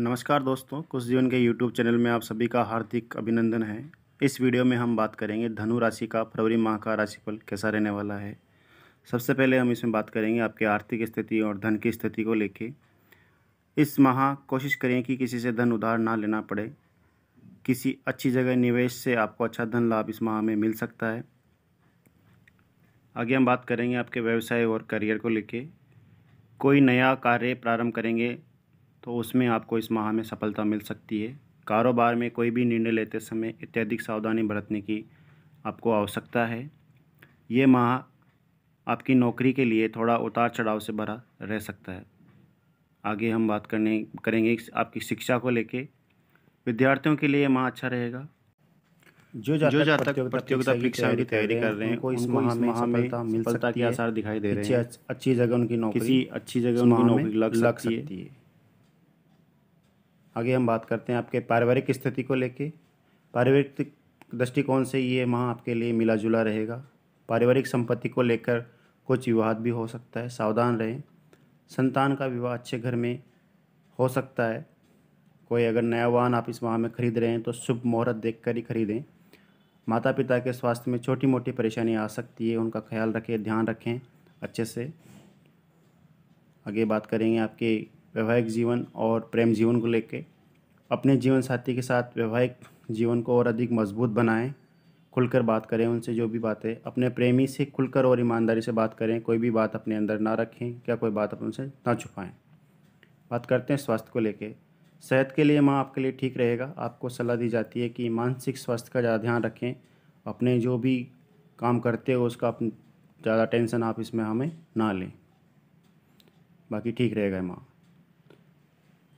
नमस्कार दोस्तों कुछ जीवन के यूट्यूब चैनल में आप सभी का हार्दिक अभिनंदन है इस वीडियो में हम बात करेंगे धनु राशि का फरवरी माह का राशिफल कैसा रहने वाला है सबसे पहले हम इसमें बात करेंगे आपकी आर्थिक स्थिति और धन की स्थिति को लेके इस माह कोशिश करें कि किसी से धन उधार ना लेना पड़े किसी अच्छी जगह निवेश से आपको अच्छा धन लाभ इस माह में मिल सकता है आगे हम बात करेंगे आपके व्यवसाय और करियर को लेके कोई नया कार्य प्रारंभ करेंगे तो उसमें आपको इस माह में सफलता मिल सकती है कारोबार में कोई भी निर्णय लेते समय अत्यधिक सावधानी बरतने की आपको आवश्यकता है ये माह आपकी नौकरी के लिए थोड़ा उतार चढ़ाव से भरा रह सकता है आगे हम बात करने करेंगे आपकी शिक्षा को लेके विद्यार्थियों के लिए माह अच्छा रहेगा जो जातक जो जातक प्रतियोगिता परीक्षा की तैयारी कर रहे हैं उनको इस माह में सफलता मिल सकती है आसार दिखाई दे रहे हैं अच्छी जगह उनकी नौकरी किसी अच्छी जगह उनकी नौकरी लग सकती है आगे हम बात करते हैं आपके पारिवारिक स्थिति को लेके पारिवारिक दृष्टिकोण से ये माह आपके लिए मिला जुला रहेगा पारिवारिक संपत्ति को लेकर कुछ विवाद भी हो सकता है सावधान रहें संतान का विवाह अच्छे घर में हो सकता है कोई अगर नया वाहन आप इस माह में खरीद रहे हैं तो शुभ मुहूर्त देख ही खरीदें माता पिता के स्वास्थ्य में छोटी मोटी परेशानी आ सकती है उनका ख्याल रखें ध्यान रखें अच्छे से आगे बात करेंगे आपके वैवाहिक जीवन और प्रेम जीवन को लेके अपने जीवन साथी के साथ वैवाहिक जीवन को और अधिक मजबूत बनाएं खुलकर बात करें उनसे जो भी बातें अपने प्रेमी से खुलकर और ईमानदारी से बात करें कोई भी बात अपने अंदर ना रखें क्या कोई बात अपने उनसे ना छुपाएं बात करते हैं स्वास्थ्य को लेके सेहत के लिए माँ आपके लिए ठीक रहेगा आपको सलाह दी जाती है कि मानसिक स्वास्थ्य का ज़्यादा ध्यान रखें अपने जो भी काम करते हो उसका ज़्यादा टेंशन आप इसमें हमें ना लें बाकी ठीक रहेगा माँ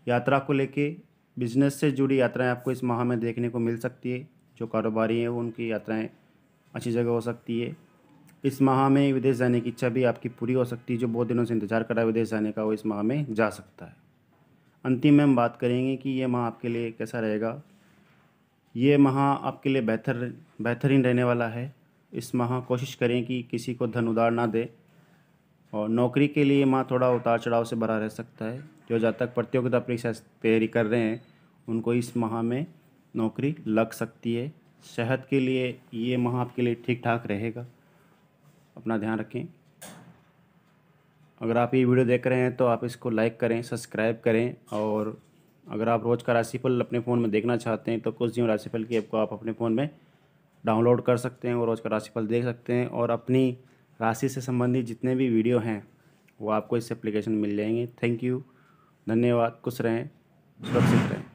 यात्रा को लेके बिजनेस से जुड़ी यात्राएं आपको इस माह में देखने को मिल सकती है जो कारोबारी हैं उनकी यात्राएं अच्छी जगह हो सकती है इस माह में विदेश जाने की इच्छा भी आपकी पूरी हो सकती है जो बहुत दिनों से इंतजार कर रहा है विदेश जाने का वो इस माह में जा सकता है अंतिम में हम बात करेंगे कि ये माह आपके लिए कैसा रहेगा ये माह आपके लिए बेहतर बेहतरीन रहने वाला है इस माह कोशिश करें कि किसी को धन उधार ना दें और नौकरी के लिए माह थोड़ा उतार चढ़ाव से भरा रह सकता है जो जातक प्रतियोगिता परीक्षा तैयारी कर रहे हैं उनको इस माह में नौकरी लग सकती है सेहत के लिए ये माह आपके लिए ठीक ठाक रहेगा अपना ध्यान रखें अगर आप ये वीडियो देख रहे हैं तो आप इसको लाइक करें सब्सक्राइब करें और अगर आप रोज़ का राशिफल अपने फ़ोन में देखना चाहते हैं तो कुछ दिन राशिफल की ऐप को आप अपने फ़ोन में डाउनलोड कर सकते हैं और रोज़ का राशिफल देख सकते हैं और अपनी राशि से संबंधित जितने भी वीडियो हैं वो आपको इस एप्लीकेशन मिल जाएंगे थैंक यू धन्यवाद खुश रहें सुरक्षित रहें